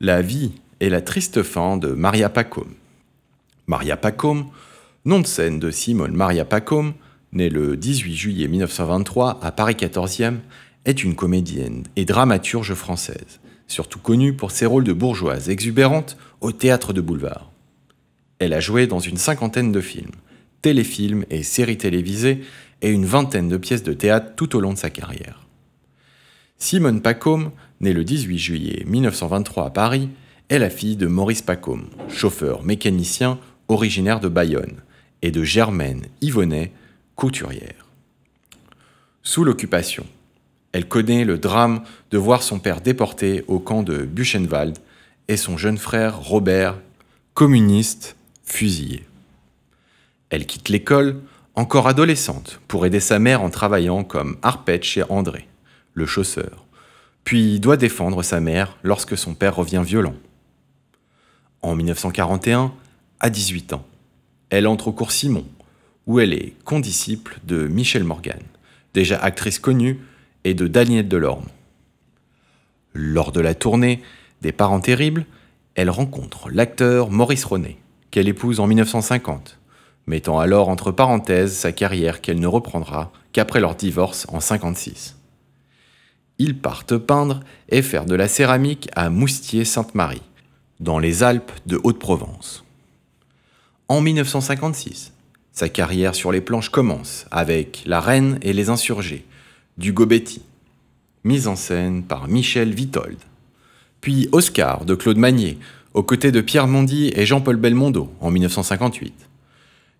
La vie et la triste fin de Maria Pacôme. Maria Pacôme, nom de scène de Simone Maria Pacôme, née le 18 juillet 1923 à Paris 14e, est une comédienne et dramaturge française, surtout connue pour ses rôles de bourgeoise exubérante au théâtre de boulevard. Elle a joué dans une cinquantaine de films, téléfilms et séries télévisées et une vingtaine de pièces de théâtre tout au long de sa carrière. Simone Pacôme née le 18 juillet 1923 à Paris, est la fille de Maurice Pacôme, chauffeur mécanicien originaire de Bayonne, et de Germaine Yvonnet, couturière. Sous l'occupation, elle connaît le drame de voir son père déporté au camp de Buchenwald et son jeune frère Robert, communiste, fusillé. Elle quitte l'école, encore adolescente, pour aider sa mère en travaillant comme arpète chez André, le chausseur puis doit défendre sa mère lorsque son père revient violent. En 1941, à 18 ans, elle entre au cours Simon, où elle est condisciple de Michel Morgan, déjà actrice connue, et de Dalinette Delorme. Lors de la tournée Des parents terribles, elle rencontre l'acteur Maurice René, qu'elle épouse en 1950, mettant alors entre parenthèses sa carrière qu'elle ne reprendra qu'après leur divorce en 1956. Ils partent peindre et faire de la céramique à Moustier-Sainte-Marie, dans les Alpes de Haute-Provence. En 1956, sa carrière sur les planches commence avec La Reine et les Insurgés, du Gobetti, mise en scène par Michel Vitold. Puis Oscar de Claude Magnier, aux côtés de Pierre Mondy et Jean-Paul Belmondo en 1958.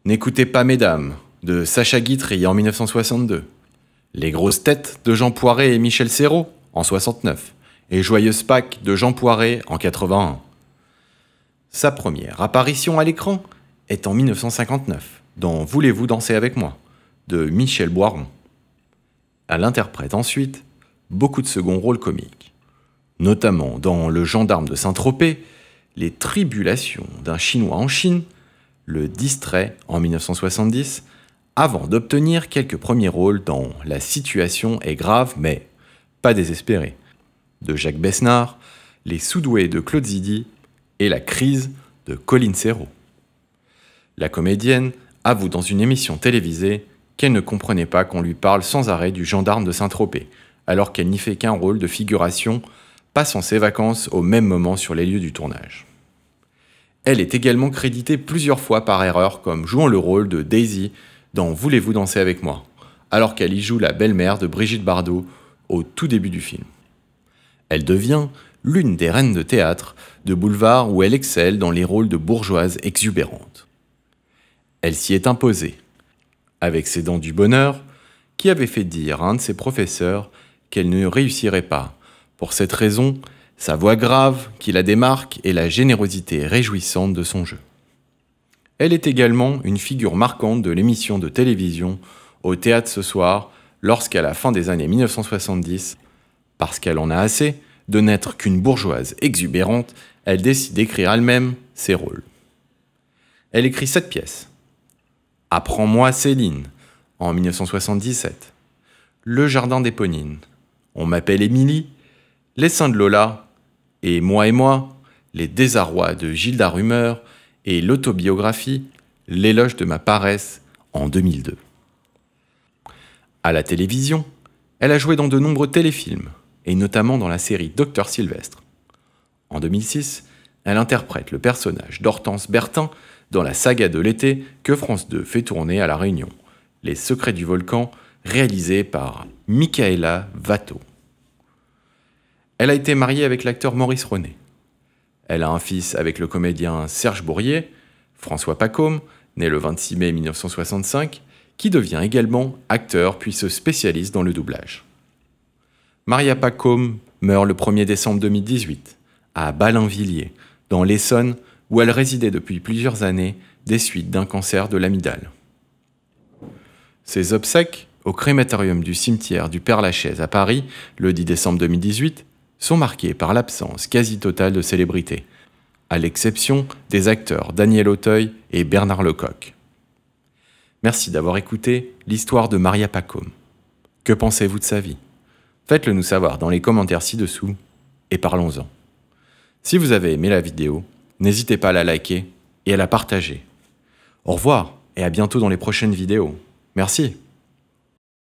N'écoutez pas Mesdames de Sacha Guitry en 1962. Les grosses têtes de Jean Poiret et Michel Serrault en 69 et Joyeuse Pâques de Jean Poiret en 81. Sa première apparition à l'écran est en 1959 dans Voulez-vous danser avec moi de Michel Boiron. Elle interprète ensuite beaucoup de seconds rôles comiques, notamment dans Le gendarme de Saint-Tropez, Les tribulations d'un Chinois en Chine, Le distrait en 1970 avant d'obtenir quelques premiers rôles dans La situation est grave mais pas désespérée, de Jacques Besnard, Les Soudoués de Claude Zidi et La crise de Colin Serrault. La comédienne avoue dans une émission télévisée qu'elle ne comprenait pas qu'on lui parle sans arrêt du gendarme de Saint-Tropez, alors qu'elle n'y fait qu'un rôle de figuration, passant ses vacances au même moment sur les lieux du tournage. Elle est également créditée plusieurs fois par erreur comme jouant le rôle de Daisy dans Voulez-vous danser avec moi alors qu'elle y joue la belle-mère de Brigitte Bardot au tout début du film. Elle devient l'une des reines de théâtre de boulevard où elle excelle dans les rôles de bourgeoise exubérante. Elle s'y est imposée, avec ses dents du bonheur, qui avait fait dire à un de ses professeurs qu'elle ne réussirait pas. Pour cette raison, sa voix grave qui la démarque et la générosité réjouissante de son jeu. Elle est également une figure marquante de l'émission de télévision au théâtre ce soir, lorsqu'à la fin des années 1970, parce qu'elle en a assez de n'être qu'une bourgeoise exubérante, elle décide d'écrire elle-même ses rôles. Elle écrit cette pièce. Apprends-moi Céline, en 1977. Le jardin d'Éponine. On m'appelle Émilie. Les seins de Lola. Et moi et moi. Les désarrois de Gilda Rumeur et l'autobiographie L'éloge de ma paresse en 2002. À la télévision, elle a joué dans de nombreux téléfilms, et notamment dans la série Docteur Sylvestre. En 2006, elle interprète le personnage d'Hortense Bertin dans la saga de l'été que France 2 fait tourner à La Réunion, Les Secrets du Volcan, réalisé par Michaela Vato. Elle a été mariée avec l'acteur Maurice René. Elle a un fils avec le comédien Serge Bourrier, François Pacôme, né le 26 mai 1965, qui devient également acteur puis se spécialise dans le doublage. Maria Pacôme meurt le 1er décembre 2018, à Balinvilliers, dans l'Essonne, où elle résidait depuis plusieurs années des suites d'un cancer de l'amidale. Ses obsèques, au crématorium du cimetière du Père-Lachaise à Paris, le 10 décembre 2018, sont marqués par l'absence quasi totale de célébrités, à l'exception des acteurs Daniel Auteuil et Bernard Lecoq. Merci d'avoir écouté l'histoire de Maria Pacôme. Que pensez-vous de sa vie Faites-le nous savoir dans les commentaires ci-dessous et parlons-en. Si vous avez aimé la vidéo, n'hésitez pas à la liker et à la partager. Au revoir et à bientôt dans les prochaines vidéos. Merci